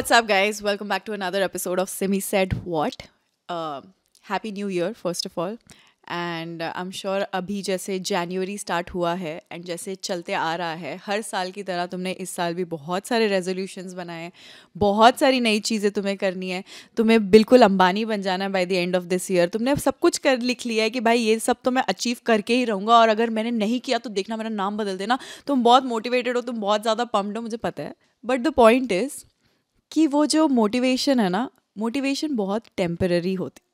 What's up, guys? Welcome back to another episode of Simi Said What. Uh, happy New Year, first of all. And I am sure अभी जैसे जनवरी start हुआ है and जैसे चलते आ रहा है हर साल की तरह तुमने इस साल भी बहुत सारे रेजोल्यूशंस बनाए बहुत सारी नई चीज़ें तुम्हें करनी है तुम्हें बिल्कुल अंबानी बन जाना है by the end of this year तुमने सब कुछ कर लिख लिया है कि भाई ये सब तो मैं अचीव करके ही रहूँगा और अगर मैंने नहीं किया तो देखना मेरा नाम बदल देना तुम बहुत मोटिवेटेड हो तुम बहुत ज़्यादा पम्प्ड हो मुझे पता है बट द पॉइंट इज़ कि वो जो मोटिवेशन है ना मोटिवेशन बहुत टेम्पररी होती है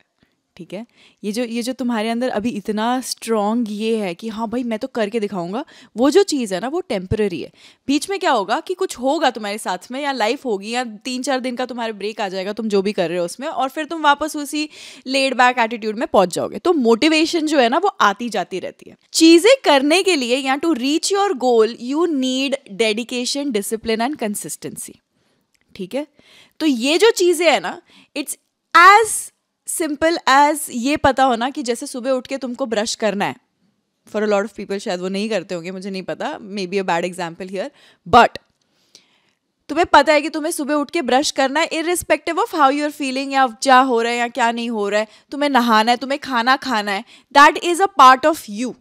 ठीक है ये जो ये जो तुम्हारे अंदर अभी इतना स्ट्रॉन्ग ये है कि हाँ भाई मैं तो करके दिखाऊंगा वो जो चीज़ है ना वो टेम्पररी है बीच में क्या होगा कि कुछ होगा तुम्हारे साथ में या लाइफ होगी या तीन चार दिन का तुम्हारे ब्रेक आ जाएगा तुम जो भी कर रहे हो उसमें और फिर तुम वापस उसी लेड बैक एटीट्यूड में पहुंच जाओगे तो मोटिवेशन जो है ना वो आती जाती रहती है चीज़ें करने के लिए या to reach your goal you need dedication discipline and consistency ठीक है तो ये जो चीज़ें हैं ना इट्स एज सिंपल एज ये पता होना कि जैसे सुबह उठ के तुमको ब्रश करना है for a lot of people शायद वो नहीं करते होंगे मुझे नहीं पता may be a bad example here but तुम्हें पता है कि तुम्हें सुबह उठ के ब्रश करना है irrespective of how you're feeling या क्या हो रहा है या क्या नहीं हो रहा है तुम्हें नहाना है तुम्हें खाना खाना है that is a part of you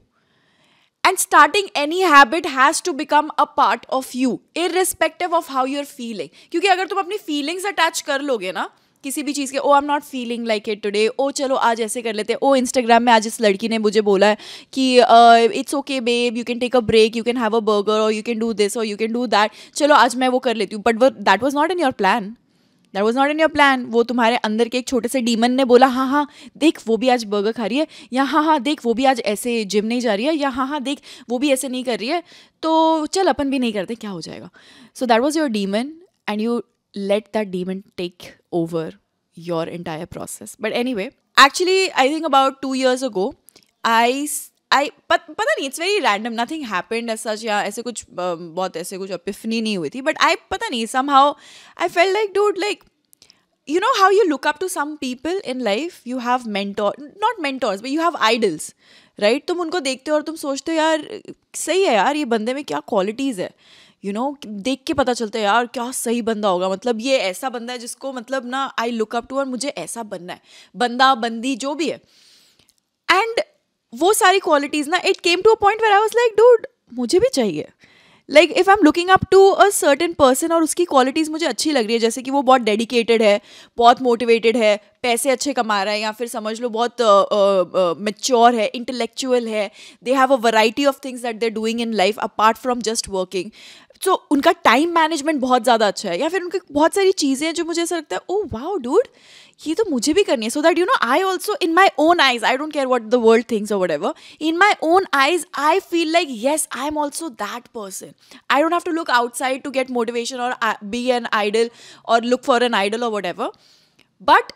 and starting any habit has to become a part of you irrespective of how you're feeling क्योंकि अगर तुम अपनी फीलिंग्स अटैच कर लोगे ना किसी भी चीज़ के oh I am not feeling like it today oh चलो आज ऐसे कर लेते हैं ओ इंस्टाग्राम में आज इस लड़की ने मुझे बोला है कि it's okay babe you can take a break you can have a burger और यू कैन डू दिस और यू कैन डू दैट चलो आज मैं वो कर लेती हूँ but that was not in your plan that was not in your plan वो तुम्हारे अंदर के एक छोटे से डीमन ने बोला हाँ हाँ देख वो भी आज बर्गर खा रही है या हाँ हाँ देख वो भी आज ऐसे जिम नहीं जा रही है या हाँ हाँ देख वो भी ऐसे नहीं कर रही है तो चल अपन भी नहीं करते क्या हो जाएगा so that was your demon and you let that demon take over your entire process but anyway actually I think about two years ago I I पत, पता नहीं it's very random nothing happened as such या ऐसे कुछ um, बहुत ऐसे कुछ अपिफनी नहीं हुई थी बट आई पता नहीं somehow I felt like dude like you know how you look up to some people in life you have mentor not mentors but you have idols right तुम उनको देखते हो और तुम सोचते हो यार सही है यार ये बंदे में क्या क्वालिटीज़ है यू you नो know, देख के पता चलता है यार क्या सही बंदा होगा मतलब ये ऐसा बंदा है जिसको मतलब ना आई लुक अप टू और मुझे ऐसा बनना है बंदा बंदी जो भी है एंड वो सारी क्वालिटीज़ ना it came to a point where I was like dude मुझे भी चाहिए like if I am looking up to a certain person और उसकी क्वालिटीज़ मुझे अच्छी लग रही है जैसे कि वो बहुत डेडिकेटेड है बहुत मोटिवेटेड है पैसे अच्छे कमा रहा है या फिर समझ लो बहुत मेच्योर uh, uh, है इंटेलेक्चुअल है they have a variety of things that they're doing in life apart from just working so तो so, उनका टाइम मैनेजमेंट बहुत ज़्यादा अच्छा है या फिर उनकी बहुत सारी चीज़ें हैं जो मुझे ऐसा लगता है ओ वाओ डूड ये तो मुझे भी करनी है so that you know I also in my own eyes I don't care what the world thinks और whatever in my own eyes I feel like yes I am also that person I don't have to look outside to get motivation और be an idol और look for an idol और whatever but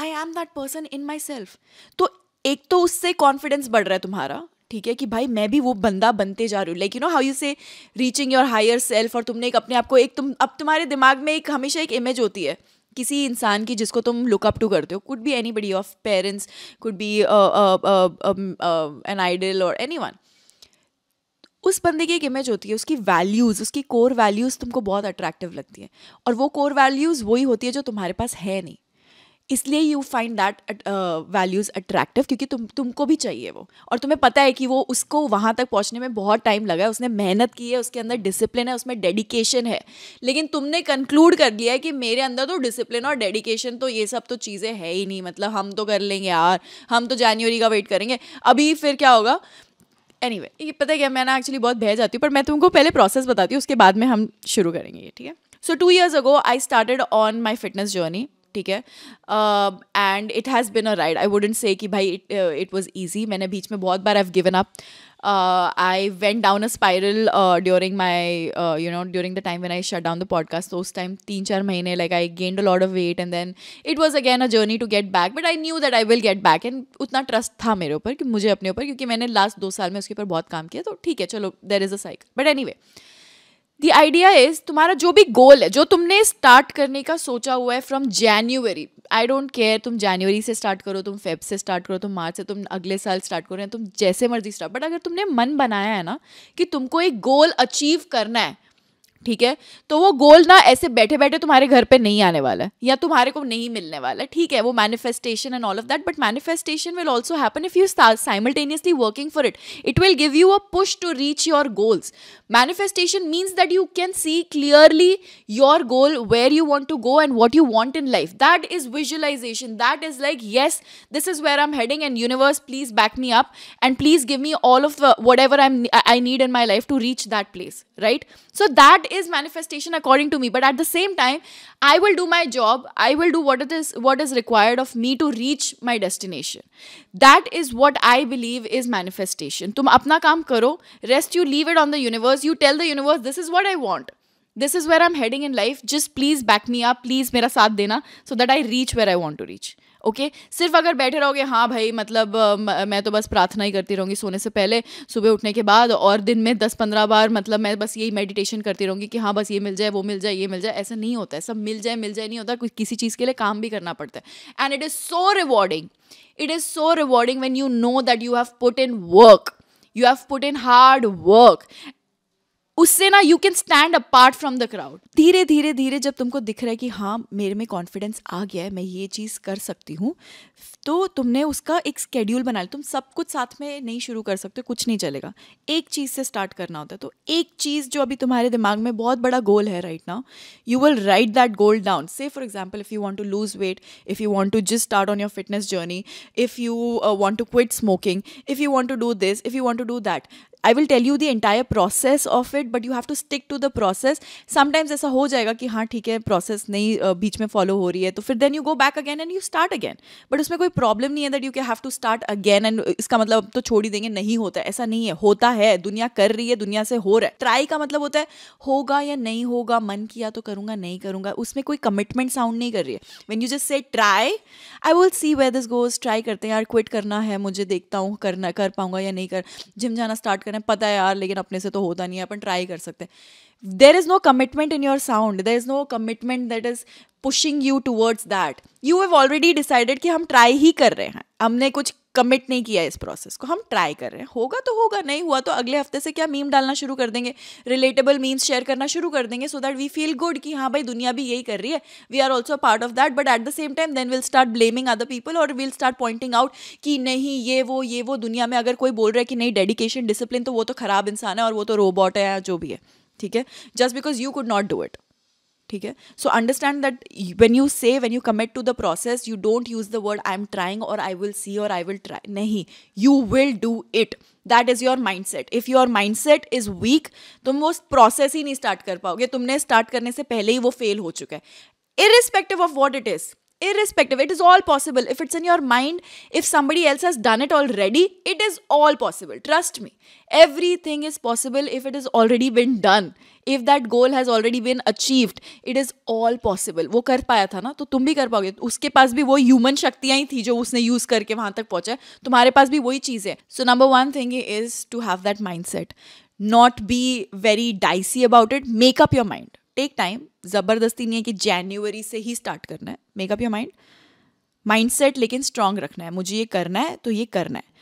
I am that person in myself तो एक तो उससे confidence बढ़ रहा है तुम्हारा ठीक है कि भाई मैं भी वो बंदा बनते जा रही हूँ like you know how you say reaching your higher self और तुमने एक अपने आप को एक तुम अब तुम्हारे दिमाग में एक हमेशा एक इमेज होती है किसी इंसान की जिसको तुम लुकअप टू करते हो could be anybody of parents could be an idol और एनी वन उस बंदे की एक इमेज होती है उसकी वैल्यूज़ उसकी कोर वैल्यूज़ तुमको बहुत अट्रैक्टिव लगती है और वो कोर वैल्यूज़ वही होती है जो तुम्हारे पास है नहीं इसलिए you find that values attractive क्योंकि तुम तुमको भी चाहिए वो और तुम्हें पता है कि वो उसको वहाँ तक पहुँचने में बहुत टाइम लगा है उसने मेहनत की है उसके अंदर डिसिप्लिन है उसमें डेडिकेशन है लेकिन तुमने कंक्लूड कर लिया है कि मेरे अंदर तो डिसिप्लिन और डेडिकेशन तो ये सब तो चीज़ें है ही नहीं मतलब हम तो कर लेंगे यार हम तो जनवरी का वेट करेंगे अभी फिर क्या होगा एनी anyway, ये पता है क्या मैं ना एक्चुअली बहुत बह जाती हूँ पर मैं तुमको पहले प्रोसेस बताती हूँ उसके बाद में हम शुरू करेंगे ठीक है so two years ago I started on my fitness journey ठीक है and it has been a ride I wouldn't say कि भाई इट इट वॉज ईजी मैंने बीच में बहुत बार I have given up I went down a spiral during my you know during the time when I shut down the podcast तो उस time तीन चार महीने like I gained a lot of weight and then it was again a journey to get back but I knew that I will get back and उतना trust था मेरे ऊपर कि मुझे अपने ऊपर क्योंकि मैंने लास्ट दो साल में उसके ऊपर बहुत काम किया तो ठीक है चलो there is a cycle but anyway the idea is तुम्हारा जो भी गोल है जो तुमने स्टार्ट करने का सोचा हुआ है from January I don't care तुम जनवरी से स्टार्ट करो तुम फेब से स्टार्ट करो तुम मार्च से तुम अगले साल स्टार्ट करो या तुम जैसे मर्जी स्टार्ट बट अगर तुमने मन बनाया है ना कि तुमको एक गोल अचीव करना है ठीक है तो वो गोल ना ऐसे बैठे बैठे तुम्हारे घर पे नहीं आने वाला है या तुम्हारे को नहीं मिलने वाला है ठीक है वो manifestation and all of that but manifestation will also happen if you simultaneously working for it it will give you a push to reach your goals manifestation means that you can see clearly your goal where you want to go and what you want in life that is visualisation that is like yes this is where I am heading and universe please back me up and please give me all of whatever I need in my life to reach that place right so that is manifestation according to me but at the same time i will do my job i will do what it is what is required of me to reach my destination that is what i believe is manifestation tum apna kaam karo rest you leave it on the universe you tell the universe this is what i want this is where i'm heading in life just please back me up please mera saath dena so that i reach where i want to reach okay सिर्फ अगर बैठे रहोगे हाँ भाई मतलब मैं तो बस प्रार्थना ही करती रहूँगी सोने से पहले सुबह उठने के बाद और दिन में दस पंद्रह बार मतलब मैं बस यही मेडिटेशन करती रहूँगी कि हाँ बस ये मिल जाए वो मिल जाए ये मिल जाए ऐसा नहीं होता है सब मिल जाए मिल जाए नहीं होता किसी चीज़ के लिए काम भी करना पड़ता है and it is so rewarding it is so rewarding when you know that you have put in work you have put in hard work उससे ना you can stand apart from the crowd धीरे धीरे धीरे जब तुमको दिख रहा है कि हाँ मेरे में कॉन्फिडेंस आ गया है मैं ये चीज़ कर सकती हूँ तो तुमने उसका एक स्केड्यूल बना लिया तुम सब कुछ साथ में नहीं शुरू कर सकते कुछ नहीं चलेगा एक चीज़ से स्टार्ट करना होता है तो एक चीज़ जो अभी तुम्हारे दिमाग में बहुत बड़ा गोल है right now you will write that goal down से for example if you want to lose weight if you want to just start on your fitness journey if you want to quit smoking if you want to do this if you want to do that I will tell you the entire process of it but you have to stick to the process sometimes ऐसा हो जाएगा कि हाँ ठीक है process नहीं बीच में follow हो रही है तो फिर then you go back again and you start again but उसमें कोई प्रॉब्लम नहीं है that you can have to start again and इसका मतलब तो छोड़ ही देंगे नहीं होता ऐसा नहीं है होता है दुनिया कर रही है दुनिया से हो रहा है ट्राई का मतलब होता है होगा या नहीं होगा मन किया तो करूंगा नहीं करूंगा उसमें कोई कमिटमेंट साउंड नहीं कर रही है when you just say try I will see way this goes try करते हैं यार क्विट करना है मुझे देखता हूँ करना कर पाऊंगा या नहीं कर जिम जाना स्टार्ट कर हैं पता है यार लेकिन अपने से तो होता नहीं है अपन ट्राई कर सकते हैं there is no commitment in your sound there is no commitment that is pushing you towards that you have already decided कि हम ट्राई ही कर रहे हैं हमने कुछ कमिट नहीं किया इस प्रोसेस को हम ट्राई कर रहे हैं होगा तो होगा नहीं हुआ तो अगले हफ्ते से क्या मीम डालना शुरू कर देंगे रिलेटेबल मीम्स शेयर करना शुरू कर देंगे so that we feel good कि हाँ भाई दुनिया भी यही कर रही है we are also part of that but at the same time then will start blaming other people और विल स्टार्ट पॉइंटिंग आउट कि नहीं ये वो ये वो दुनिया में अगर कोई बोल रहा है कि नहीं डेडिकेशन डिसिप्लिन तो वो तो खराब इंसान है और वो तो रोबोट है या जो भी है ठीक है just because you could not do it ठीक है so understand that when you say when you commit to the process you don't use the word I am trying और आई विल सी और आई विल ट्राई नहीं you will do it that is your mind set if your mind set is weak तुम वो process ही नहीं start कर पाओगे तुमने start करने से पहले ही वो फेल हो चुका है irrespective of what it is irrespective it is all possible if it's in your mind if somebody else has done it already it is all possible trust me everything is possible if it has already been done if that goal has already been achieved it is all possible वो कर पाया था ना तो तुम भी कर पाओगे उसके पास भी वो human शक्तियाँ ही थी जो उसने use करके वहाँ तक पहुँचा तुम्हारे पास भी वही चीज़ है So number one thing is to have that mindset. Not be very dicey about it. Make up your mind. Take time जबरदस्ती नहीं है कि जनवरी से ही स्टार्ट करना है मेकअप योर माइंड माइंडसेट लेकिन स्ट्रांग रखना है मुझे ये करना है तो ये करना है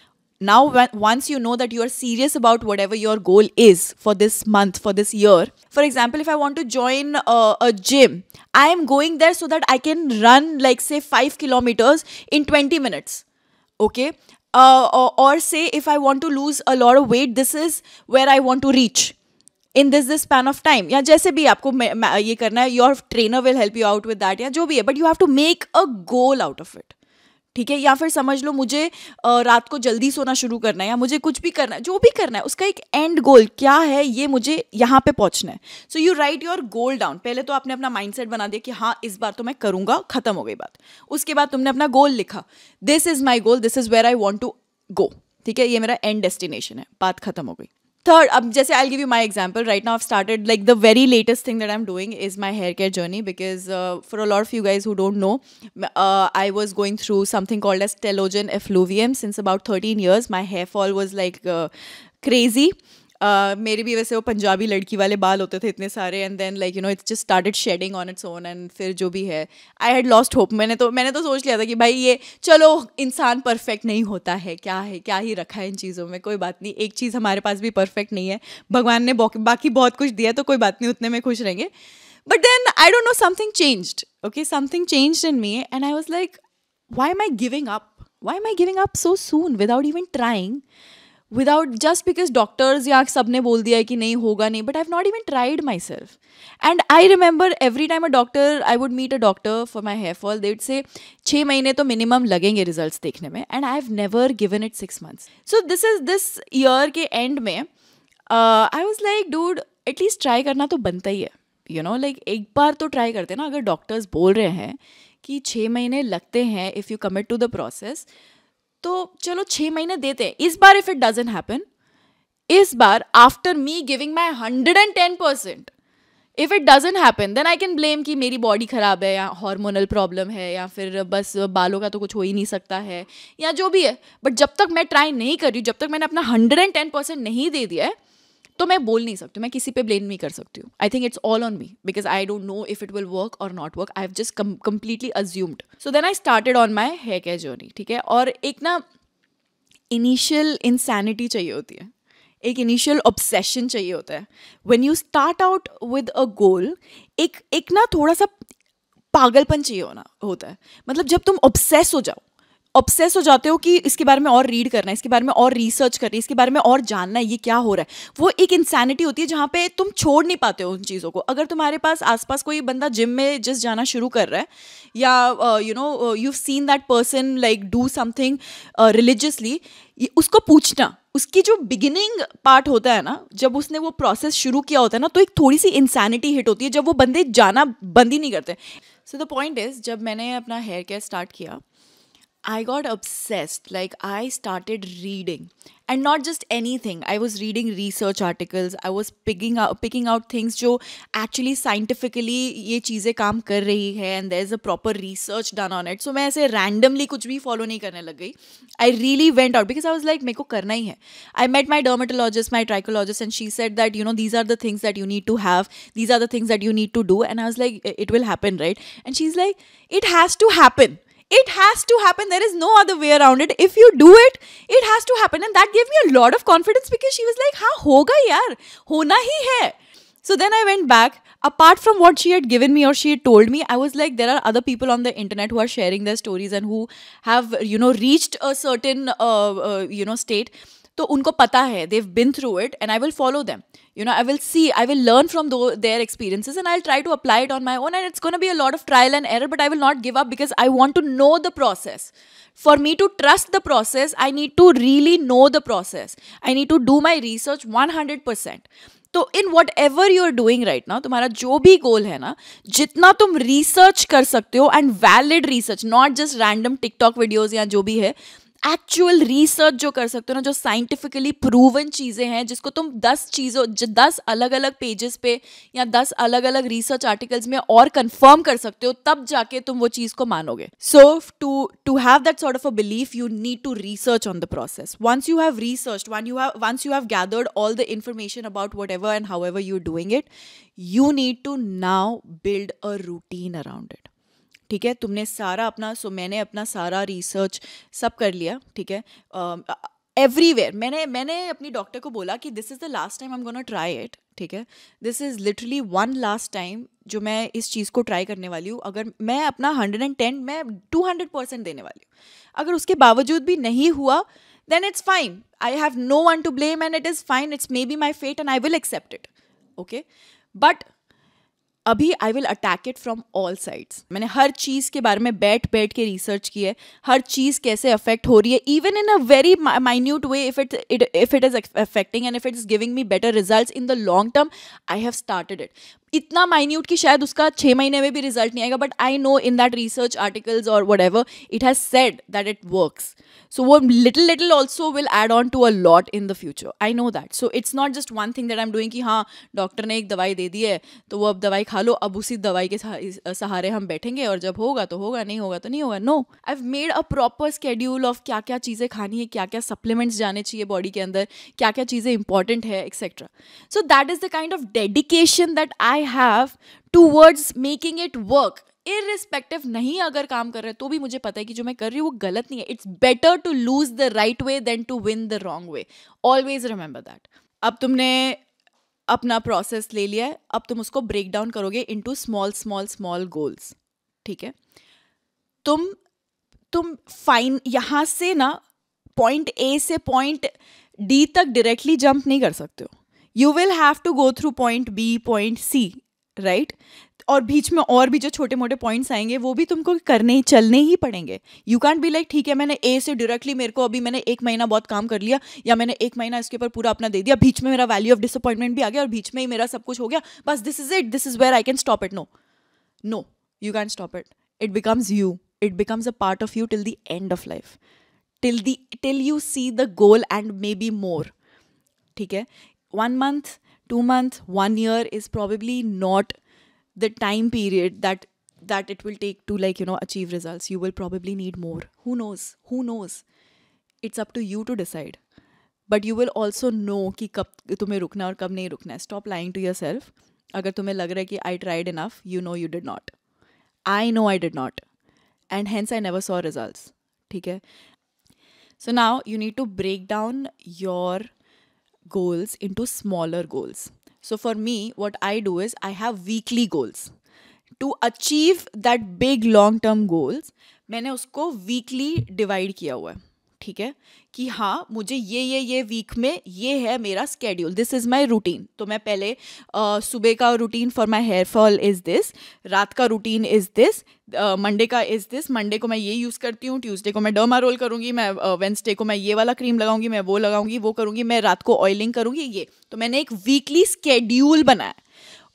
now once you know that you are serious about whatever your goal is for this month for this year for example if I want to join a gym I am going there so that I can run like say five kilometres in twenty minutes okay और say if I want to lose a lot of weight this is where I want to reach in this this span of time या जैसे भी आपको ये करना है your trainer will help you out with that या जो भी है but you have to make a goal out of it ठीक है या फिर समझ लो मुझे रात को जल्दी सोना शुरू करना है या मुझे कुछ भी करना है जो भी करना है उसका एक एंड गोल क्या है ये मुझे यहाँ पे पहुँचना है so you write your goal down पहले तो आपने अपना माइंडसेट बना दिया कि हाँ इस बार तो मैं करूँगा खत्म हो गई बात उसके बाद तुमने अपना गोल लिखा this is my goal this is where I want to go ठीक है ये मेरा एंड डेस्टिनेशन है बात खत्म हो गई third um, i'll give you my example right now i've started like the very latest thing that i'm doing is my hair care journey because uh, for a lot of you guys who don't know uh, i was going through something called as telogen effluvium since about 13 years my hair fall was like uh, crazy Uh, मेरे भी वैसे वो पंजाबी लड़की वाले बाल होते थे इतने सारे and then like you know it's just started shedding on its own and फिर जो भी है आई हैड लॉस्ट होप मैंने तो मैंने तो सोच लिया था कि भाई ये चलो इंसान परफेक्ट नहीं होता है क्या है क्या ही रखा है इन चीज़ों में कोई बात नहीं एक चीज़ हमारे पास भी परफेक्ट नहीं है भगवान ने बाकी बहुत कुछ दिया तो कोई बात नहीं उतने में खुश रहेंगे but then I don't know something changed okay something changed in me and I was like why am I giving up why am I giving up so soon without even trying without just because doctors या सब ने बोल दिया है कि नहीं होगा नहीं but I not even tried myself and I remember every time a doctor I would meet a doctor for my hair fall that say छः महीने तो मिनिमम लगेंगे रिजल्ट देखने में and I have never given it six months so this is this year के end में I was like dude at least try करना तो बनता ही है यू नो लाइक एक बार तो ट्राई करते ना अगर डॉक्टर्स बोल रहे हैं कि छः महीने लगते हैं if you commit to the process तो चलो छः महीने देते हैं इस बार इफ इट डजेंट हैपन इस बार after me giving my hundred and ten percent if it doesn't happen then I can blame कि मेरी बॉडी ख़राब है या हॉर्मोनल प्रॉब्लम है या फिर बस बालों का तो कुछ हो ही नहीं सकता है या जो भी है बट जब तक मैं ट्राई नहीं कर रही हूँ जब तक मैंने अपना हंड्रेड एंड टेन परसेंट नहीं दे दिया है तो मैं बोल नहीं सकती मैं किसी पे ब्लेम नहीं कर सकती हूँ I think it's all on me because I don't know if it will work और not work I have just completely assumed so then I started on my hair care journey ठीक है और एक ना इनिशियल इंसैनिटी चाहिए होती है एक इनिशियल ऑब्सेशन चाहिए होता है when you start out with a goal एक एक ना थोड़ा सा पागलपन चाहिए होना होता है मतलब जब तुम ऑब्सेस हो जाओ ऑब्सेस हो जाते हो कि इसके बारे में और रीड करना है इसके बारे में और रिसर्च करनी है इसके बारे में और जानना है ये क्या हो रहा है वो एक इंसैनिटी होती है जहाँ पे तुम छोड़ नहीं पाते हो उन चीज़ों को अगर तुम्हारे पास आसपास कोई बंदा जिम में जस्ट जाना शुरू कर रहा है या you know you seen that person like do something religiously उसको पूछना उसकी जो बिगिनिंग पार्ट होता है ना जब उसने वो प्रोसेस शुरू किया होता है ना तो एक थोड़ी सी इंसैनिटी हिट होती है जब वो बंदे जाना बंद ही नहीं करते सो द पॉइंट इज़ जब मैंने अपना हेयर केयर स्टार्ट किया I got obsessed. Like, I started reading. And not just anything. I was reading research articles. I was picking out, picking out things which actually scientifically these things are working, and there's a proper research done on it. So I ऐसे randomly कुछ भी follow नहीं I really went out because I was like मेरे को करना ही I met my dermatologist, my trichologist and she said that you know these are the things that you need to have. These are the things that you need to do. And I was like it will happen right? And she's like it has to happen. It has to happen. There is no other way around it. If you do it, it has to happen. And that gave me a lot of confidence because she was like, Ha, hoga yaar. Hona hi hai. So then I went back. Apart from what she had given me or she had told me, I was like, there are other people on the internet who are sharing their stories and who have, you know, reached a certain, uh, uh, you know, state तो उनको पता है they've been through it and I will follow them you know I will see I will learn from the their experiences and I try to apply it on my own and it's gonna be a lot of trial and error but I will not give up because I want to know the process for me to trust the process I need to really know the process I need to do my research one hundred percent तो in whatever you are doing right ना तुम्हारा जो भी गोल है ना जितना तुम research कर सकते हो and valid research not just random TikTok videos या जो भी है एक्चुअल रिसर्च जो कर सकते हो ना जो साइंटिफिकली प्रूवन चीज़ें हैं जिसको तुम दस चीज़ों दस अलग अलग पेजेस पे या दस अलग अलग रिसर्च आर्टिकल्स में और कंफर्म कर सकते हो तब जाके तुम वो चीज़ को मानोगे so to to have that sort of a belief you need to research on the process once you have research one you have once you have gathered all the information about whatever and however you doing it you need to now build a routine around it ठीक है तुमने सारा अपना सो मैंने अपना सारा research सब कर लिया ठीक है एवरीवेयर मैंने मैंने अपनी डॉक्टर को बोला कि this is the last time I am gonna try it ठीक है this is literally one last time जो मैं इस चीज़ को ट्राई करने वाली हूँ अगर मैं अपना हंड्रेड एंड टेन मैं टू हंड्रेड परसेंट देने वाली हूँ अगर उसके बावजूद भी नहीं हुआ then it's fine I have no one to blame and it is fine it's maybe my fate and I will accept it okay but अभी I will attack it from all sides मैंने हर चीज़ के बारे में बैठ बैठ के research की है हर चीज़ कैसे अफेक्ट हो रही है even in a very minute way if it if it is affecting and if it is giving me better result in the long term I have started it इतना माइन्यूट कि शायद उसका छः महीने में भी रिजल्ट नहीं आएगा but I know in that research articles और whatever it has said that it works so वो little little also will add on to a lot in the future I know that so it's not just one thing that I am doing कि हाँ doctor ने एक दवाई दे दी है तो वो अब दवाई खा लो अब उसी दवाई के सहारे हम बैठेंगे और जब होगा तो होगा नहीं होगा तो नहीं होगा no I have made a proper schedule of क्या क्या चीज़ें खानी है क्या क्या सप्लीमेंट्स जाने चाहिए बॉडी के अंदर क्या क्या चीज़ें इंपॉर्टेंट है etcetera so that is the kind of dedication that I I have words making it work irrespective नहीं अगर काम कर रहे तो भी मुझे पता है कि जो मैं कर रही हूँ वो गलत नहीं है it's better to lose the right way than to win the wrong way always remember that अब तुमने अपना प्रोसेस ले लिया है अब तुम उसको ब्रेक डाउन करोगे to small small small goals ठीक है तुम तुम फाइन यहाँ से ना पॉइंट ए से पॉइंट डी तक डायरेक्टली जंप नहीं कर सकते हो you will have to go through point B point C right और बीच में और भी जो छोटे मोटे पॉइंट्स आएंगे वो भी तुमको करने ही चलने ही पड़ेंगे यू कैंट बी लाइक ठीक है मैंने ए से डायरेक्टली मेरे को अभी मैंने एक महीना बहुत काम कर लिया या मैंने एक महीना इसके ऊपर पूरा अपना दे दिया बीच में मेरा वैल्यू ऑफ डिसअपॉइंटमेंट भी आ गया और बीच में ही मेरा सब कुछ हो गया बस this is it this is where I can stop it no no you can stop it it becomes you it becomes a part of you till the end of life till till you see the goal and maybe more ठीक है one month, two months, one year is probably not the time period that that it will take to like you know achieve results you will probably need more who knows who knows it's up to you to decide but you will also know ki kab tumhe rukna aur kab rukna stop lying to yourself agar tumhe lag raha i tried enough you know you did not i know i did not and hence i never saw results theek hai so now you need to break down your goals into smaller goals. So for me, what I do is I have weekly goals. to achieve that big long-term goals. मैंने उसको weekly divide किया हुआ है ठीक है कि हाँ मुझे ये ये ये वीक में ये है मेरा schedule this is my routine तो मैं पहले सुबह का routine for my hair fall is this रात का रूटीन इज़ दिस मंडे का इज़ दिस मंडे को मैं ये यूज़ करती हूँ ट्यूसडे को मैं डर्मा रोल करूँगी मैं वेंसडे को मैं ये वाला क्रीम लगाऊंगी मैं वो लगाऊंगी वो करूँगी मैं रात को ऑयलिंग करूँगी ये तो मैंने एक वीकली स्केड्यूल बनाया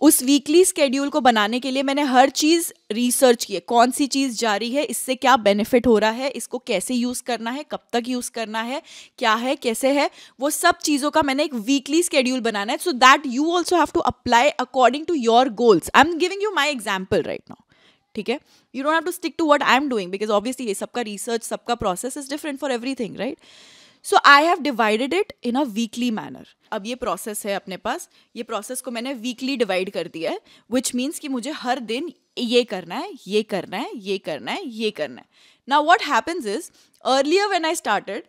उस वीकली स्केड्यूल को बनाने के लिए मैंने हर चीज़ रिसर्च की है कौन सी चीज़ जारी है इससे क्या बेनिफिट हो रहा है इसको कैसे यूज़ करना है कब तक यूज़ करना है क्या है कैसे है वो सब चीज़ों का मैंने एक वीकली स्केड्यूल बनाना है so that you also have to apply according to your goals I am giving you my example right now ठीक है you don't have to stick to what I am doing because obviously ये सबका research सबका process is different for everything right so I have divided it in a weekly manner अब ये process है अपने पास ये प्रोसेस को मैंने वीकली डिवाइड कर दिया है विच मीन्स कि मुझे हर दिन ये करना है ये करना है ये करना है ये करना है ना what happens is earlier when I started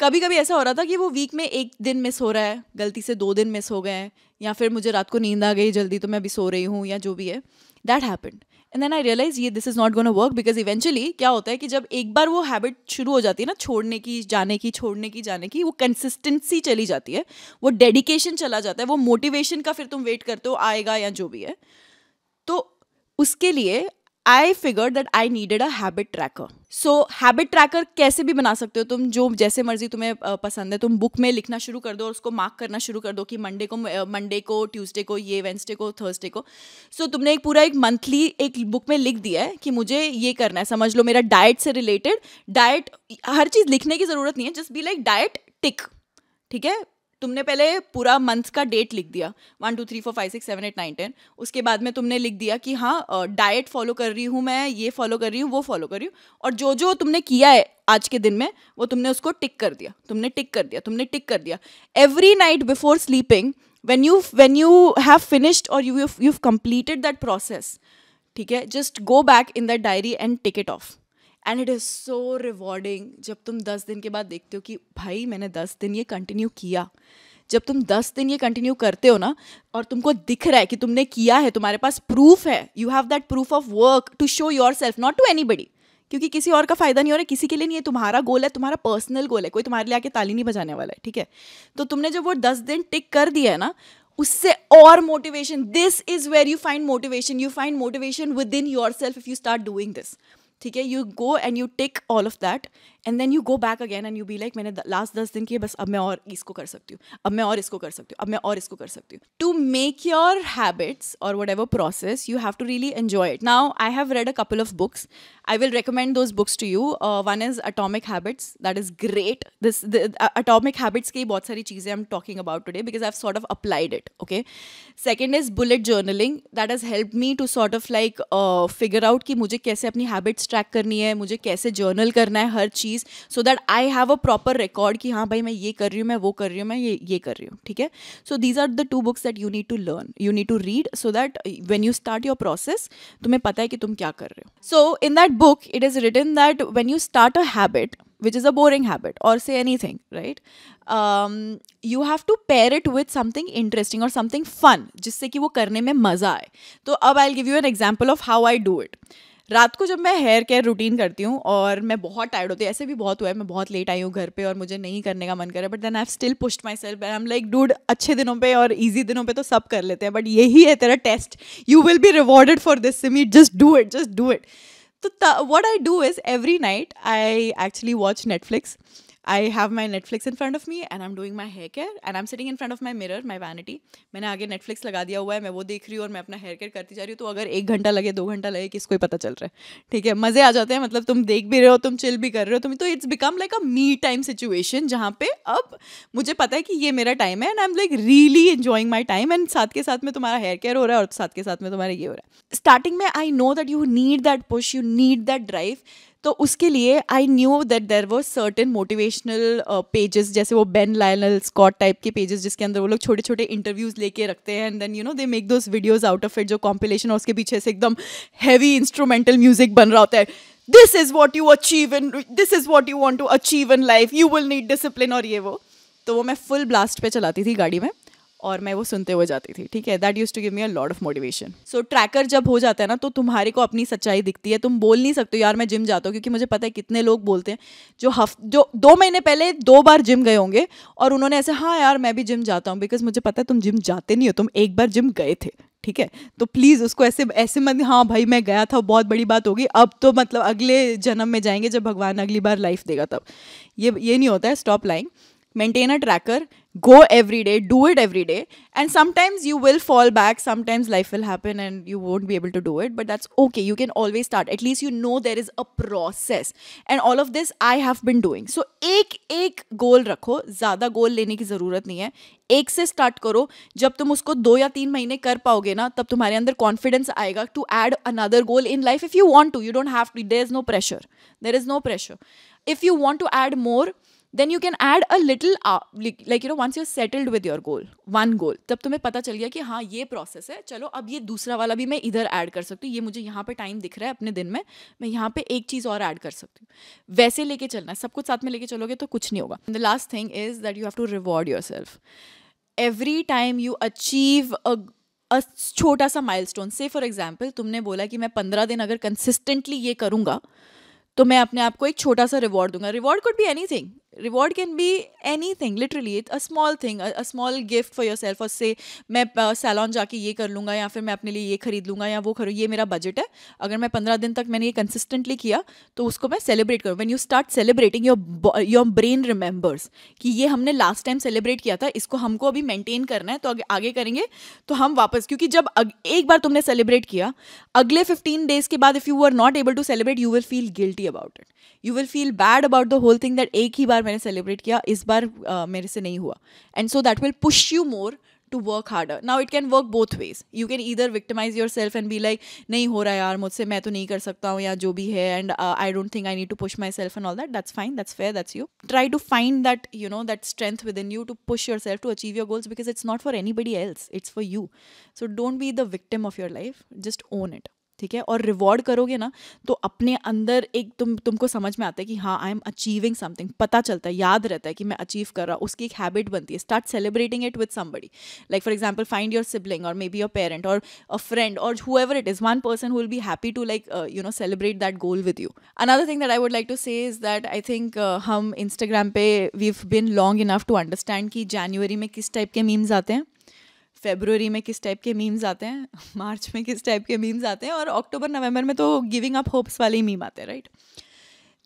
कभी कभी ऐसा हो रहा था कि वो वीक में एक दिन मिस हो रहा है गलती से दो दिन मिस हो गए हैं या फिर मुझे रात को नींद आ गई जल्दी तो मैं अभी सो रही हूँ या जो भी है that happened and then I realise ये this is not gonna work because eventually क्या होता है कि जब एक बार वो हैबिट शुरू हो जाती है ना छोड़ने की जाने की छोड़ने की जाने की वो कंसिस्टेंसी चली जाती है वो डेडिकेशन चला जाता है वो मोटिवेशन का फिर तुम वेट करते हो आएगा या जो भी है तो उसके लिए I figure that I needed a habit tracker so habit tracker कैसे भी बना सकते हो तुम जो जैसे मर्जी तुम्हें पसंद है तुम बुक में लिखना शुरू कर दो और उसको मार्क करना शुरू कर दो कि मंडे को मंडे को ट्यूसडे को ये वेंसडे को थर्सडे को सो so, तुमने एक पूरा एक मंथली एक बुक में लिख दिया है कि मुझे ये करना है समझ लो मेरा डाइट से रिलेटेड डाइट हर चीज़ लिखने की ज़रूरत नहीं है just be like diet tick ठीक है तुमने पहले पूरा मंथ का डेट लिख दिया one two three four five six seven eight nine ten उसके बाद में तुमने लिख दिया कि हाँ डाइट फॉलो कर रही हूँ मैं ये फॉलो कर रही हूँ वो फॉलो कर रही हूँ और जो जो तुमने किया है आज के दिन में वो तुमने उसको टिक कर दिया तुमने टिक कर दिया तुमने टिक कर दिया every night before sleeping when you when you have finished और you you completed that process ठीक है just go back in that diary and tick it off and it is so rewarding जब तुम दस दिन के बाद देखते हो कि भाई मैंने दस दिन ये कंटिन्यू किया जब तुम दस दिन ये कंटिन्यू करते हो ना और तुमको दिख रहा है कि तुमने किया है तुम्हारे पास प्रूफ है you have that proof of work to show yourself not to anybody क्योंकि किसी और का फायदा नहीं हो रहा किसी के लिए नहीं है तुम्हारा गोल है तुम्हारा पर्सनल गोल है कोई तुम्हारे लिए आके ताली नहीं बजाने वाला है ठीक है तो तुमने जब वो दस दिन टिक कर दिया है ना उससे और motivation this is where you find motivation you find motivation within yourself if you start doing this ठीक है you go and you take all of that and then you go back again and you be like मैंने last दस दिन किए बस अब मैं और इसको कर सकती हूँ अब मैं और इसको कर सकती हूँ अब मैं और इसको कर सकती हूँ टू मेक योर हैबिट्स और whatever process you have to really enjoy it now I have read a couple of books I will recommend those books to you one is Atomic Habits that is great this Atomic Habits की बहुत सारी चीज़ें I am talking about today because I sort of applied it okay second is bullet journaling that has help me to sort of like figure out कि मुझे कैसे अपनी habits track करनी है मुझे कैसे जर्नल करना है हर चीज़ चीज़ so that I have a proper record कि हाँ भाई मैं ये कर रही हूँ मैं वो कर रही हूँ मैं ये ये कर रही हूँ ठीक है so these are the two books that you need to learn you need to read so that when you start your process तुम्हें पता है कि तुम क्या कर रहे हो so in that book it is written that when you start a habit which is a boring habit और say anything right you have to pair it with something interesting और समथिंग फन जिससे कि वो करने में मज़ा आए तो अब I give you an example of how I do it रात को जब मैं हेयर केयर रूटीन करती हूँ और मैं बहुत टायर्ड होती हूँ ऐसे भी बहुत हुआ है मैं बहुत लेट आई हूँ घर पे और मुझे नहीं करने का मन करे but then I still pushed myself I am like dude अच्छे दिनों पे और ईजी दिनों पे तो सब कर लेते हैं बट यही है तेरा test you will be rewarded for this सिमी just do it just do it तो what I do is every night I actually watch Netflix I have my Netflix in front of me and I am doing my hair care and I am sitting in front of my mirror my vanity मैंने आगे Netflix लगा दिया हुआ है मैं वो देख रही हूँ और मैं अपना हेयर केयर करती जा रही हूँ तो अगर एक घंटा लगे दो घंटा लगे किसको ही पता चल रहा है ठीक है मज़े आ जाते हैं मतलब तुम देख भी रहे हो तुम चिल भी कर रहे हो तुम तो it's become like a me time situation जहाँ पे अब मुझे पता है कि ये मेरा टाइम है and I am like really enjoying my time and साथ के साथ में तुम्हारा हेयर केयर हो रहा है और साथ के साथ में तुम्हारा ये हो रहा है स्टार्टिंग में I know that you need that push you need that drive तो उसके लिए आई न्यू दैट देर वो सर्टन मोटिवेशनल पेजेस जैसे वो बेन लाइनल स्कॉट टाइप के पेजेस जिसके अंदर वो लोग छोटे छोटे इंटरव्यूज लेके रखते हैं and then you know they make those videos out of it जो कॉम्पिलेशन और उसके पीछे से एकदम हैवी इंस्ट्रूमेंटल म्यूजिक बन रहा होता है this is what you achieve in this is what you want to achieve in life you will need discipline और ये वो तो वो मैं फुल ब्लास्ट पे चलाती थी गाड़ी में और मैं वो सुनते हुए जाती थी ठीक है that used to give me a lot of motivation so tracker जब हो जाता है ना तो तुम्हारे को अपनी सच्चाई दिखती है तुम बोल नहीं सकते यार मैं जिम जाता हूँ क्योंकि मुझे पता है कितने लोग बोलते हैं जो हफ जो दो महीने पहले दो बार जिम गए होंगे और उन्होंने ऐसे हाँ यार मैं भी जिम जाता हूँ बिकॉज मुझे पता है तुम जिम जाते नहीं हो तुम एक बार जिम गए थे ठीक है तो प्लीज़ उसको ऐसे ऐसे मन हाँ भाई मैं गया था बहुत बड़ी बात होगी अब तो मतलब अगले जन्म में जाएंगे जब भगवान अगली बार लाइफ देगा तब ये ये नहीं होता है stop lying maintain a tracker go every day do it every day and sometimes you will fall back sometimes life will happen and you won't be able to do it but that's okay you can always start at least you know there is a process and all of this i have been doing so ek ek goal rakho zyada goal lene ki zarurat nahi hai ek se start karo jab tum usko do ya teen mahine kar paoge na tab tumhare andar confidence aayega to add another goal in life if you want to you don't have to there is no pressure there is no pressure if you want to add more then you can add a little like you know once you settled with your goal one goal तब तुम्हें पता चल गया कि हाँ ये process है चलो अब ये दूसरा वाला भी मैं इधर ऐड कर सकती हूँ ये मुझे यहाँ पे टाइम दिख रहा है अपने दिन में मैं यहाँ पे एक चीज़ और ऐड कर सकती हूँ वैसे लेके चलना है सब कुछ साथ में लेके चलोगे तो कुछ नहीं होगा the last thing is that you have to reward yourself every time you achieve a छोटा सा milestone say for example तुमने बोला कि मैं पंद्रह दिन अगर कंसिस्टेंटली ये करूँगा तो मैं अपने आप को एक छोटा सा रिवॉर्ड दूंगा reward could anything reward be anything literally it a small thing a small gift for yourself और से मैं सैलॉन जाके ये कर लूँगा या फिर मैं अपने लिए ये खरीद लूँगा या वो करूँ ये मेरा बजट है अगर मैं पंद्रह दिन तक मैंने ये कंसिस्टेंटली किया तो उसको मैं सेलिब्रेट करूँ when you start celebrating your your brain remembers कि ये हमने लास्ट टाइम सेलिब्रेट किया था इसको हमको अभी मेंटेन करना है तो आगे, आगे करेंगे तो हम वापस क्योंकि जब एक बार तुमने सेलिब्रेट किया अगले फिफ्टीन डेज के बाद if you are not able to celebrate you will feel guilty about it you will feel bad about the whole thing that एक ही बार मैंने सेलिब्रेट किया इस बार uh, मेरे से नहीं हुआ and so that will push you more to work harder now it can work both ways you can either victimize yourself and be like नहीं हो रहा है यार मुझसे मैं तो नहीं कर सकता हूँ या जो भी है and I don't think I need to push myself and all that that's fine that's fair that's you try to find that you know that strength within you to push yourself to achieve your goals because it's not for anybody else it's for you so don't be the victim of your life just own it ठीक है और reward करोगे ना तो अपने अंदर एक तुम तुमको समझ में आता है कि हाँ आई एम अचीविंग समथिंग पता चलता है याद रहता है कि मैं अचीव कर रहा हूँ उसकी एक हैबिट बनती है start celebrating it with somebody like for example find your sibling और मे बी योर पेरेंट और अ फ्रेंड और whoever it is one person who will be happy to like you know celebrate that goal with you another thing that I would like to say is that I think हम Instagram पे we have been long enough to understand कि जनवरी में किस type के memes आते हैं February में किस टाइप के मीम्स आते हैं मार्च में किस टाइप के मीम्स आते हैं और अक्टूबर नवंबर में तो गिविंग अप होप्स वाले ही मीम आते हैं राइट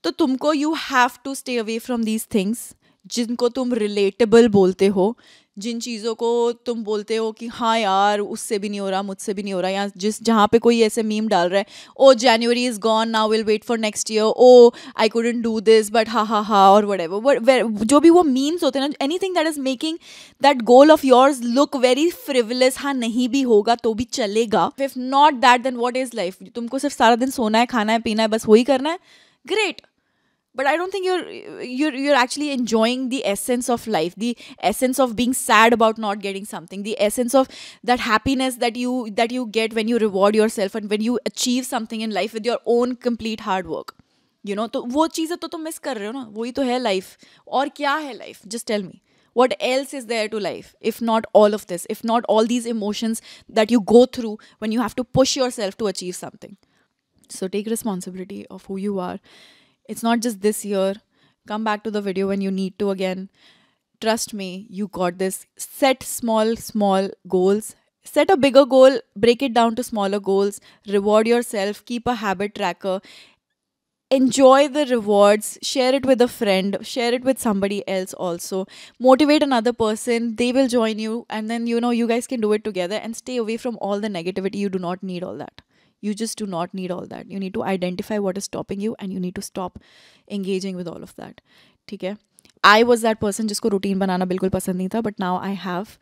तो तुमको you have to stay away from these things जिनको तुम रिलेटेबल बोलते हो जिन चीज़ों को तुम बोलते हो कि हाँ यार उससे भी नहीं हो रहा मुझसे भी नहीं हो रहा या जिस जहाँ पे कोई ऐसे मीम डाल रहा है oh January is gone now will wait for next year oh I couldn't do this but ha ha हा और वट एवर जो भी वो मीम्स होते हैं ना anything that is making that goal of yours look very frivolous हाँ नहीं भी होगा तो भी चलेगा if not that then what is life तुमको सिर्फ सारा दिन सोना है खाना है पीना है बस वही करना है great but i don't think you're you're you're actually enjoying the essence of life the essence of being sad about not getting something the essence of that happiness that you that you get when you reward yourself and when you achieve something in life with your own complete hard work you know to वो चीज़ें तो तुम miss कर रहे हो ना वही तो life? Just tell me. what else is there to life if not all of this if not all these emotions that you go through when you have to push yourself to achieve something so take responsibility of who you are it's not just this year. Come back to the video when you need to again. Trust me, you got this. Set small, small goals. Set a bigger goal, break it down to smaller goals, reward yourself, keep a habit tracker, enjoy the rewards share it with a friend share it with somebody else also motivate another person they will join you and then you know you guys can do it together and stay away from all the negativity you do not need all that you just do not need all that you need to identify what is stopping you and you need to stop engaging with all of that okay i was that person just go routine banana bilkul pasand nahi tha, but now i have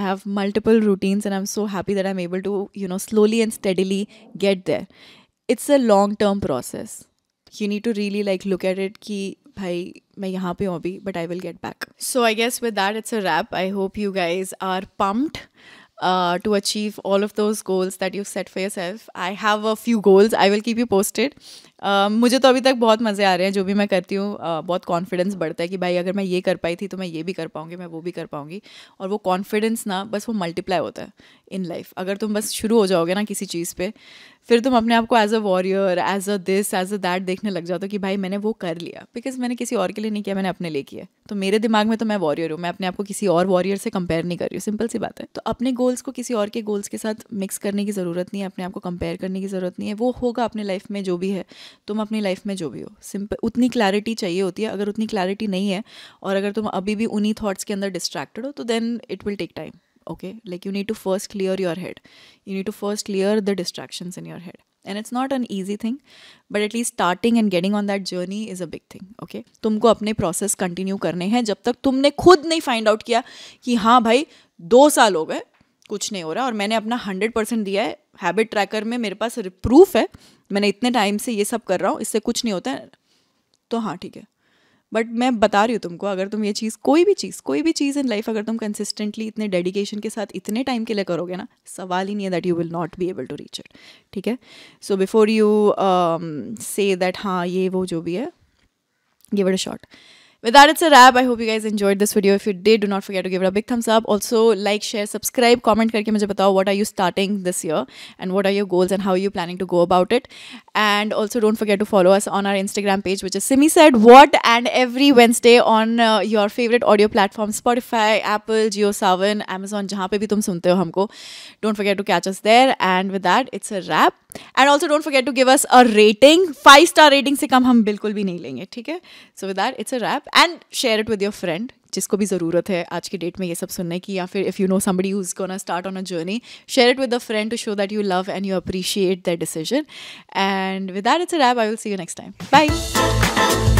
i have multiple routines and i'm so happy that i'm able to you know slowly and steadily get there it's a long term process you need to really like look at it ki bhai main yahan pe hu but i will get back so i guess with that it's a wrap i hope you guys are pumped uh, to achieve all of those goals that you've set for yourself. I have a few goals. I will keep you posted. मुझे तो अभी तक बहुत मज़े आ रहे हैं जो भी मैं करती हूँ बहुत कॉन्फिडेंस बढ़ता है कि भाई अगर मैं ये कर पाई थी तो मैं ये भी कर पाऊँगी मैं वो भी कर पाऊँगी और वो कॉन्फिडेंस ना बस वो मल्टीप्लाई होता है इन लाइफ अगर तुम बस शुरू हो जाओगे ना किसी चीज़ पर फिर तुम अपने आप को as a warrior as a this as a that देखने लग जाते हो कि भाई मैंने वो कर लिया बिकॉज मैंने किसी और के लिए नहीं किया मैंने अपने लिए किया तो मेरे दिमाग में तो मैं वॉरियर हूँ मैं अपने आप को किसी और वॉरियर से कंपेयर नहीं कर रही हूँ सिंपल सी बात है तो अपने गोल्स को किसी और के गोल्स के साथ मिक्स करने की ज़रूरत नहीं है अपने आप को कंपेयर करने की ज़रूरत नहीं है वो होगा अपने लाइफ में जो भी है तुम अपनी लाइफ में जो भी हो सिंपल उतनी क्लैरिटी चाहिए होती है अगर उतनी क्लैरिटी नहीं है और अगर तुम अभी भी उन्हीं थाट्स के अंदर डिस्ट्रैक्टेड हो तो then it will take time okay like you need to first clear your head you need to first clear the distraction in your head and it's not an easy thing but at least starting and getting on that journey is a big thing okay तुमको अपने process continue करने हैं जब तक तुमने खुद नहीं find out किया कि हाँ भाई दो साल हो गए कुछ नहीं हो रहा और मैंने अपना हंड्रेड परसेंट दिया है हैबिट ट्रैकर में मेरे पास प्रूफ है मैंने इतने टाइम से ये सब कर रहा हूँ इससे कुछ नहीं होता है तो हाँ ठीक है बट मैं बता रही हूँ तुमको अगर तुम ये चीज़ कोई भी चीज़ कोई भी चीज़ इन लाइफ अगर तुम कंसिस्टेंटली इतने डेडिकेशन के साथ इतने टाइम के लिए करोगे ना सवाल ही नहीं है that you will not be able to reach it ठीक है so before you say that हाँ ये वो जो भी है give it a shot With that, it's a wrap. I hope you guys enjoyed this video. If you did, do not forget to give it a big thumbs up. Also, like, share, subscribe, comment करके मुझे बताओ what are you starting this year and what are your goals and how are you planning to go about it. And also, don't forget to follow us on our Instagram page, which is Simi said what and every Wednesday on uh, your favorite audio platform Spotify, Apple, JioSaavn, Amazon, जहाँ पे भी तुम सुनते हो हमको. Don't forget to catch us there. And with that, it's a wrap. And also don't forget to give us a rating. Five star से कम हम बिल्कुल भी नहीं लेंगे ठीक है with that, it's a wrap. And share it with your friend जिसको भी ज़रूरत है आज के डेट में ये सब सुनने की या फिर if you know somebody who's gonna start on a journey share it with a friend to show that you love and you appreciate that decision and with that it's a wrap I will see you next time bye